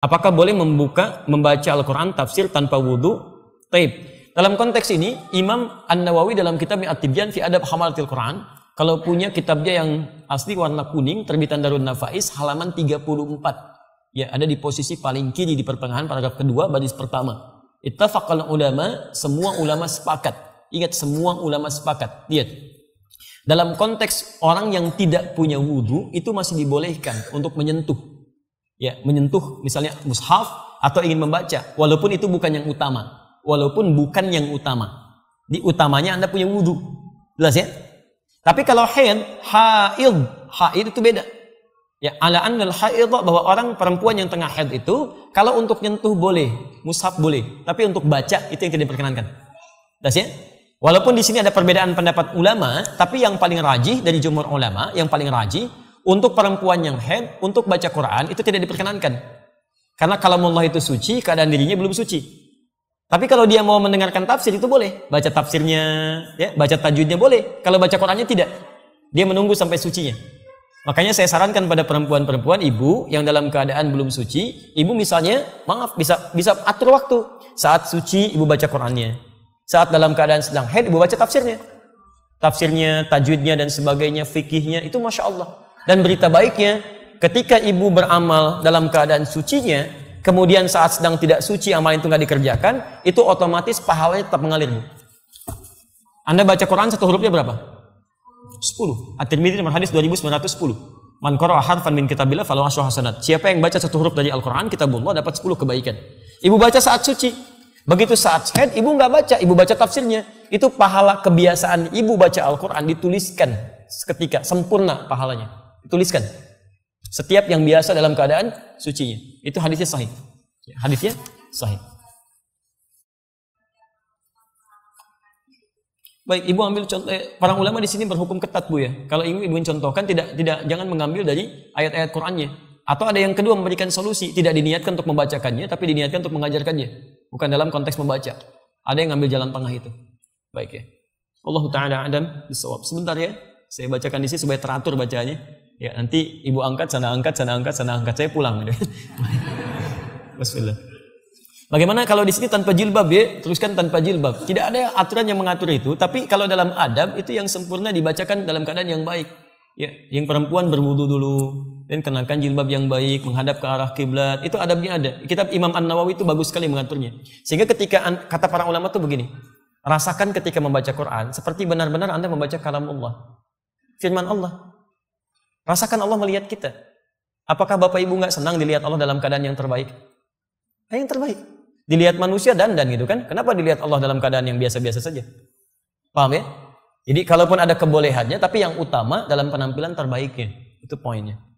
Apakah boleh membuka, membaca Al-Quran tafsir tanpa wudhu? Taib. Dalam konteks ini, Imam An-Nawawi dalam kitab At-Tibyan fi Adab Hamalatil Quran, kalau punya kitabnya yang asli warna kuning, terbitan Darun Nafais, halaman 34. Ya, ada di posisi paling kiri di pertengahan paragraf kedua, baris pertama. Ittafaqal ulama, semua ulama sepakat. Ingat, semua ulama sepakat. Lihat. Dalam konteks orang yang tidak punya wudhu, itu masih dibolehkan untuk menyentuh ya menyentuh misalnya mushaf atau ingin membaca walaupun itu bukan yang utama walaupun bukan yang utama di utamanya anda punya wudhu jelas ya tapi kalau haid haid haid itu beda ya ala anil haid bahwa orang perempuan yang tengah haid itu kalau untuk nyentuh boleh mushaf boleh tapi untuk baca itu yang tidak diperkenankan jelas ya Walaupun di sini ada perbedaan pendapat ulama, tapi yang paling rajih dari jumhur ulama, yang paling rajih untuk perempuan yang head untuk baca Quran itu tidak diperkenankan. Karena kalau Allah itu suci, keadaan dirinya belum suci. Tapi kalau dia mau mendengarkan tafsir itu boleh, baca tafsirnya, ya, baca tajwidnya boleh. Kalau baca Qurannya tidak. Dia menunggu sampai sucinya. Makanya saya sarankan pada perempuan-perempuan ibu yang dalam keadaan belum suci, ibu misalnya maaf bisa bisa atur waktu. Saat suci ibu baca Qur'annya. Saat dalam keadaan sedang head ibu baca tafsirnya. Tafsirnya, tajwidnya dan sebagainya, fikihnya itu masya Allah. Dan berita baiknya, ketika ibu beramal dalam keadaan sucinya, kemudian saat sedang tidak suci amal itu nggak dikerjakan, itu otomatis pahalanya tetap mengalir. Anda baca Quran satu hurufnya berapa? 10. At-Tirmidzi nomor hadis 2910. Man qara'a harfan min kitabillah falahu asyru hasanat. Siapa yang baca satu huruf dari Al-Qur'an kitabullah dapat 10 kebaikan. Ibu baca saat suci. Begitu saat haid ibu nggak baca, ibu baca tafsirnya. Itu pahala kebiasaan ibu baca Al-Qur'an dituliskan seketika sempurna pahalanya tuliskan. Setiap yang biasa dalam keadaan sucinya. Itu hadisnya sahih. Ya, hadisnya sahih. Baik, ibu ambil contoh. Eh, para ulama di sini berhukum ketat bu ya. Kalau ibu ibu contohkan tidak tidak jangan mengambil dari ayat-ayat Qurannya. Atau ada yang kedua memberikan solusi tidak diniatkan untuk membacakannya, tapi diniatkan untuk mengajarkannya. Bukan dalam konteks membaca. Ada yang ngambil jalan tengah itu. Baik ya. Allah Ta'ala Adam Sebentar ya, saya bacakan di sini supaya teratur bacanya. Ya, nanti ibu angkat, sana angkat, sana angkat, sana angkat, saya pulang. Bismillah. Bagaimana kalau di sini tanpa jilbab ya? Teruskan tanpa jilbab. Tidak ada aturan yang mengatur itu, tapi kalau dalam adab itu yang sempurna dibacakan dalam keadaan yang baik. Ya, yang perempuan berwudu dulu dan kenakan jilbab yang baik, menghadap ke arah kiblat. Itu adabnya ada. Kitab Imam An-Nawawi itu bagus sekali mengaturnya. Sehingga ketika kata para ulama itu begini, rasakan ketika membaca Quran seperti benar-benar Anda membaca kalam Allah. Firman Allah. Rasakan Allah melihat kita. Apakah Bapak Ibu nggak senang dilihat Allah dalam keadaan yang terbaik? Nah, yang terbaik. Dilihat manusia dan dan gitu kan. Kenapa dilihat Allah dalam keadaan yang biasa-biasa saja? Paham ya? Jadi kalaupun ada kebolehannya, tapi yang utama dalam penampilan terbaiknya. Itu poinnya.